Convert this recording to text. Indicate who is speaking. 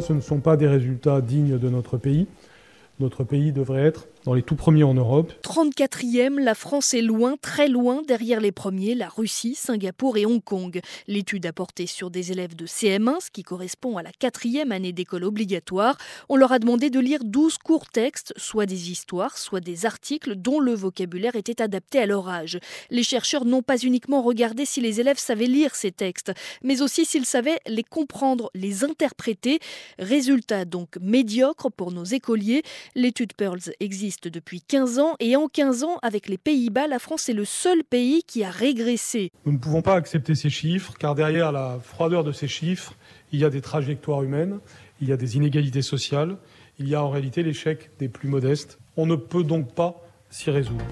Speaker 1: ce ne sont pas des résultats dignes de notre pays. Notre pays devrait être dans les tout premiers en Europe.
Speaker 2: 34e, la France est loin, très loin derrière les premiers, la Russie, Singapour et Hong Kong. L'étude a porté sur des élèves de CM1, ce qui correspond à la quatrième année d'école obligatoire. On leur a demandé de lire 12 courts textes, soit des histoires, soit des articles dont le vocabulaire était adapté à leur âge. Les chercheurs n'ont pas uniquement regardé si les élèves savaient lire ces textes, mais aussi s'ils savaient les comprendre, les interpréter. Résultat donc médiocre pour nos écoliers. L'étude Pearls existe depuis 15 ans et en 15 ans, avec les Pays-Bas, la France est le seul pays qui a régressé.
Speaker 1: Nous ne pouvons pas accepter ces chiffres car derrière la froideur de ces chiffres, il y a des trajectoires humaines, il y a des inégalités sociales, il y a en réalité l'échec des plus modestes. On ne peut donc pas s'y résoudre.